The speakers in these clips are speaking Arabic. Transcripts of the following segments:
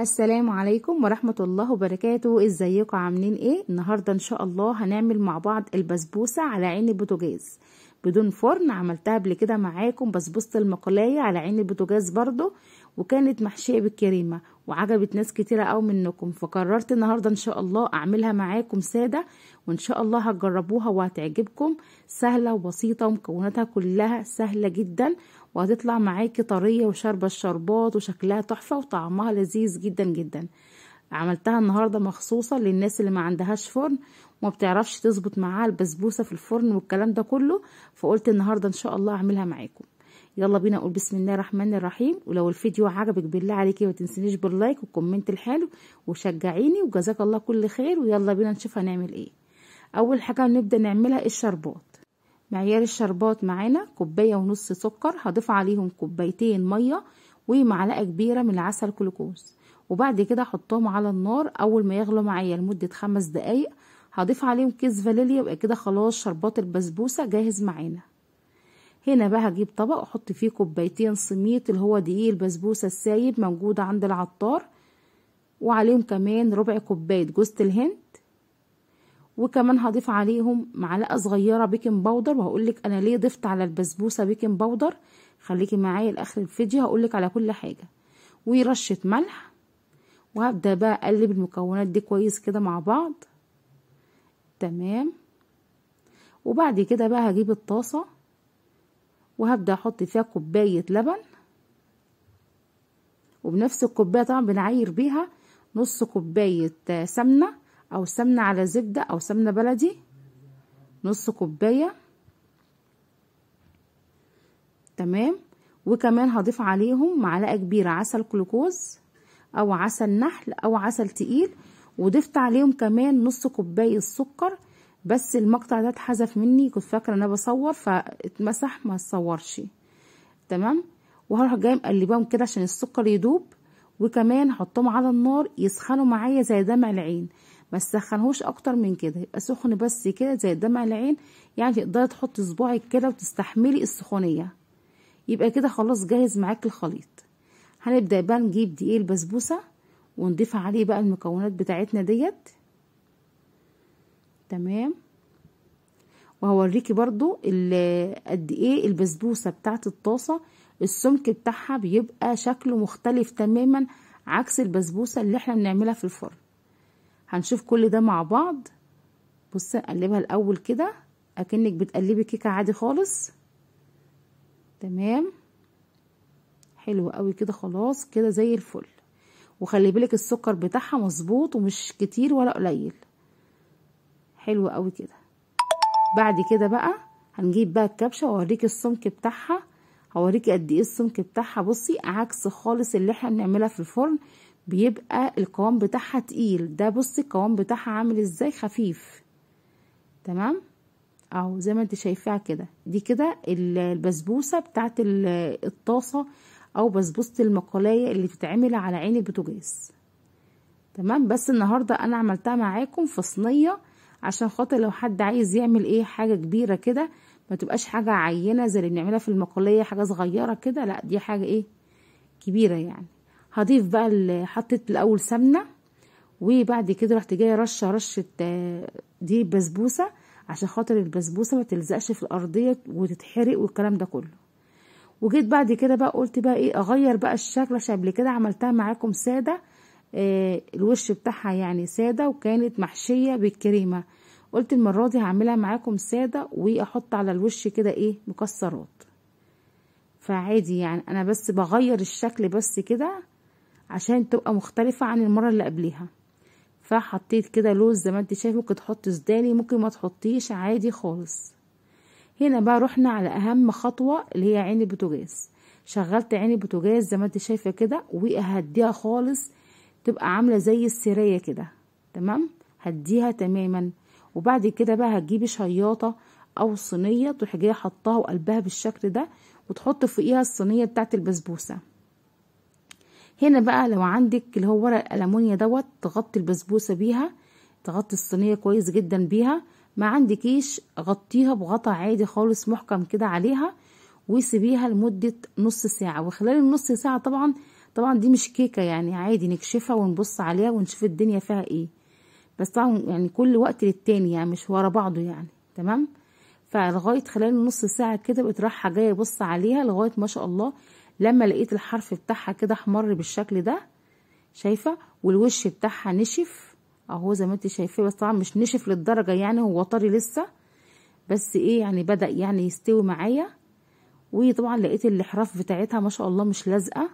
السلام عليكم ورحمة الله وبركاته ازيكم عاملين ايه النهاردة ان شاء الله هنعمل مع بعض البسبوسة على عين البوتجاز بدون فرن عملتها قبل كده معاكم بسبوسة المقلاية على عين البوتجاز برضو وكانت محشية بالكريمة وعجبت ناس كتيرة او منكم فقررت النهاردة ان شاء الله اعملها معاكم سادة وان شاء الله هتجربوها وهتعجبكم سهلة وبسيطة ومكوناتها كلها سهلة جدا وهتطلع معاكي طرية وشاربة الشربات وشكلها تحفة وطعمها لذيذ جدا جدا عملتها النهاردة مخصوصة للناس اللي ما عندهاش فرن وما بتعرفش تظبط معاها البسبوسة في الفرن والكلام ده كله فقلت النهاردة ان شاء الله اعملها معاكم يلا بينا نقول بسم الله الرحمن الرحيم ولو الفيديو عجبك بالله عليكي ما تنسينيش باللايك والكومنت الحلو وشجعيني وجزاك الله كل خير ويلا بينا نشوف هنعمل ايه اول حاجه هنبدا نعملها الشربات معيار الشربات معانا كوباية ونص سكر هضيف عليهم كوبايتين مية ومعلقة كبيرة من العسل كلوكوز وبعد كده احطهم على النار اول ما يغلوا معايا لمدة خمس دقايق هضيف عليهم كيس فانيليا يبقى كده خلاص شربات البسبوسة جاهز معانا هنا بقى هجيب طبق واحط فيه كوبايتين سميط اللي هو دقيق البسبوسة السايب موجودة عند العطار وعليهم كمان ربع كوباية جوزة الهند وكمان هضيف عليهم معلقه صغيره بيكنج باودر وهقول لك انا ليه ضفت على البسبوسه بيكنج باودر خليكي معايا لاخر الفيديو هقول لك على كل حاجه ورشه ملح وهبدا بقى اقلب المكونات دي كويس كده مع بعض تمام وبعد كده بقى هجيب الطاسه وهبدا احط فيها كوبايه لبن وبنفس الكوبايه طبعا بنعير بيها نص كوبايه سمنه أو سمنة على زبدة أو سمنة بلدي نص كوباية تمام وكمان هضيف عليهم معلقة كبيرة عسل كلوكوز أو عسل نحل أو عسل تقيل وضفت عليهم كمان نص كوباية سكر بس المقطع ده اتحذف مني كنت فاكرة أنا بصور فاتمسح ما اتصورش تمام وهروح جاي مقلباهم كده عشان السكر يدوب وكمان هحطهم على النار يسخنوا معايا زي دمع العين ما تسخنهوش اكتر من كده يبقى سخن بس كده زي دمع العين يعني تقدري تحطي صباعك كده وتستحملي السخونيه يبقى كده خلاص جاهز معاك الخليط هنبدا بقى نجيب دقيق البسبوسه ونضيف عليه بقى المكونات بتاعتنا ديت تمام وهوريكي برضو قد ايه البسبوسه بتاعت الطاسه السمك بتاعها بيبقى شكله مختلف تماما عكس البسبوسه اللي احنا بنعملها في الفرن هنشوف كل ده مع بعض بص اقلبها الاول كده اكنك بتقلبي كيكه عادي خالص تمام حلو قوي كده خلاص كده زي الفل وخلي بالك السكر بتاعها مظبوط ومش كتير ولا قليل حلو قوي كده بعد كده بقى هنجيب بقى الكبشه واوريك السمك بتاعها هوريكي قد ايه السمك بتاعها بصي عكس خالص اللي احنا بنعملها في الفرن بيبقى القوام بتاعها تقيل ده بصي القوام بتاعها عامل ازاي خفيف تمام اهو زي ما انت شايفاها كده دي كده البسبوسه بتاعت الطاسه او بسبوسه المقلايه اللي بتتعمل على عين البوتاجاز تمام بس النهارده انا عملتها معاكم في صينيه عشان خاطر لو حد عايز يعمل ايه حاجه كبيره كده ما تبقاش حاجه عينه زي اللي بنعملها في المقلايه حاجه صغيره كده لا دي حاجه ايه كبيره يعني هضيف بقى اللي حطيت الاول سمنه وبعد كده رحت جايه رشه رشه آه، دي بسبوسه عشان خاطر البسبوسه ما تلزقش في الارضيه وتتحرق والكلام ده كله وجيت بعد كده بقى قلت بقى ايه اغير بقى الشكل عشان قبل كده عملتها معاكم ساده آه الوش بتاعها يعني ساده وكانت محشيه بالكريمه قلت المره دي هعملها معاكم ساده واحط على الوش كده ايه مكسرات فعادي يعني انا بس بغير الشكل بس كده عشان تبقى مختلفة عن المرة اللي قبليها فحطيت كده لوز زي ما انت شايفه ممكن تحط سداني ممكن ما تحطيش عادي خالص هنا بقى رحنا على اهم خطوة اللي هي عين البوتاجاز شغلت عين البوتاجاز زي ما انت شايفة كده وهديها خالص تبقى عاملة زي السرية كده تمام هديها تماما وبعد كده بقى هتجيبي شياطة او صينية تروحي جاية حطها وقلبها بالشكل ده وتحط فوقيها الصينية بتاعت البسبوسة هنا بقى لو عندك اللي هو ورق الألمونيا دوت تغطي البسبوسه بيها تغطي الصينيه كويس جدا بيها ما عندكيش غطيها بغطاء عادي خالص محكم كده عليها وسيبيها لمده نص ساعه وخلال النص ساعه طبعا طبعا دي مش كيكه يعني عادي نكشفها ونبص عليها ونشوف الدنيا فيها ايه بس طبعا يعني كل وقت للتاني يعني مش ورا بعضه يعني تمام فلغايه خلال نص ساعه كده بقت رايحه جايه بص عليها لغايه ما شاء الله لما لقيت الحرف بتاعها كده احمر بالشكل ده شايفه والوش بتاعها نشف اهو زي ما انت شايفاه بس طبعا مش نشف للدرجه يعني هو طري لسه بس ايه يعني بدا يعني يستوي معايا وطبعا لقيت الاحراف بتاعتها ما شاء الله مش لازقه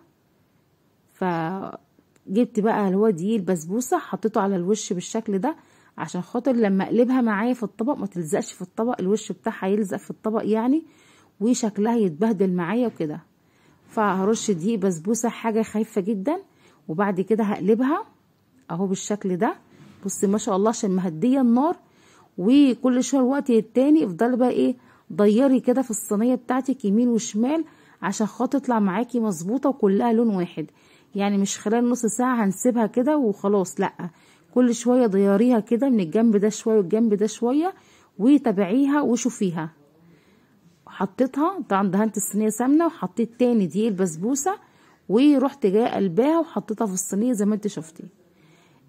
فجبت بقى اللي هو دي البسبوسه حطيته على الوش بالشكل ده عشان خاطر لما اقلبها معايا في الطبق ما تلزقش في الطبق الوش بتاعها يلزق في الطبق يعني وشكلها يتبهدل معايا وكده فهرش دي بسبوسه حاجه خفيفه جدا وبعد كده هقلبها اهو بالشكل ده بصي ما شاء الله عشان مهديه النار وكل شويه الوقت التاني افضلي بقى ايه ضيري كده في الصينيه بتاعتك يمين وشمال عشان خاطر تطلع معاكي مظبوطه وكلها لون واحد يعني مش خلال نص ساعه هنسيبها كده وخلاص لا كل شويه ضيريها كده من الجنب ده شويه والجنب ده شويه وتابعيها وشوفيها حطيتها طبعا دهنت الصينيه سمنه وحطيت تاني دي البسبوسه ورحت جايه قلباها وحطيتها في الصينيه زي ما انت شفتي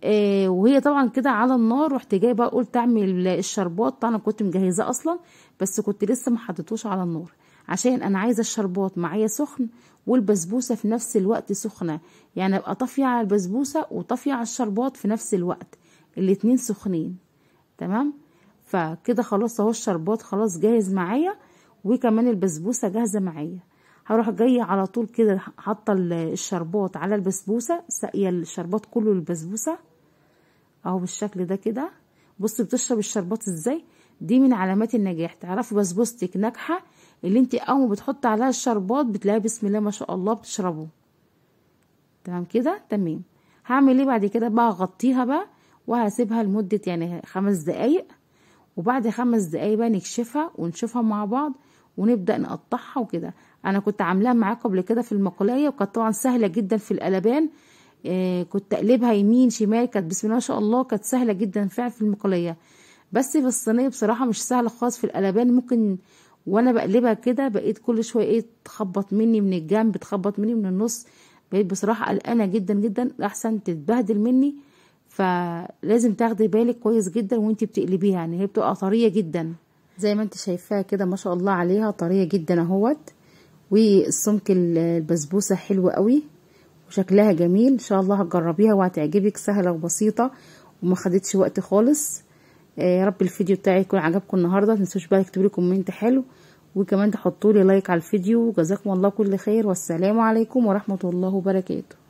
آه وهي طبعا كده على النار رحت جايه بقى قلت اعمل الشربات طبعا كنت مجهزاه اصلا بس كنت لسه ما حطيتوش على النار عشان انا عايزه الشربات معايا سخن والبسبوسه في نفس الوقت سخنه يعني ابقى طافيه على البسبوسه وطافيه على الشربات في نفس الوقت الاتنين سخنين تمام فكده خلاص اهو الشربات خلاص جاهز معايا وكمان البسبوسة جاهزة معايا هروح جاية على طول كده حاطة الشربات على البسبوسة ساقية الشربات كله البسبوسة اهو بالشكل ده كده بصي بتشرب الشربات ازاي دي من علامات النجاح تعرفي بسبوستك ناجحة اللي انت اول ما بتحطي عليها الشربات بتلاقي بسم الله ما شاء الله بتشربه تمام كده تمام هعمل ايه بعد كده بقى هغطيها بقى وهسيبها لمدة يعني خمس دقايق وبعد خمس دقايق بقى نكشفها ونشوفها مع بعض ونبدا نقطعها وكده انا كنت عاملاها معاكم قبل كده في المقلايه وكانت طبعا سهله جدا في القلبان آه كنت اقلبها يمين شمال كانت بسم الله ما شاء الله كانت سهله جدا فعلا في المقلية بس في الصينيه بصراحه مش سهله خالص في القلبان ممكن وانا بقلبها كده بقيت كل شويه ايه تخبط مني من الجنب تخبط مني من النص بقيت بصراحه قلقانه جدا جدا احسن تتبهدل مني فلازم تاخدي بالك كويس جدا وانت بتقلبيها يعني هي بتبقى طريه جدا زي ما انت شايفاها كده ما شاء الله عليها طريه جدا اهوت والسمك البسبوسه حلو قوي وشكلها جميل ان شاء الله هتجربيها وهتعجبك سهله وبسيطه وما خدتش وقت خالص آه، يا رب الفيديو بتاعي يكون عجبكم النهارده متنسوش بقى تكتبولي كومنت حلو وكمان تحطولي لايك على الفيديو جزاكم الله كل خير والسلام عليكم ورحمه الله وبركاته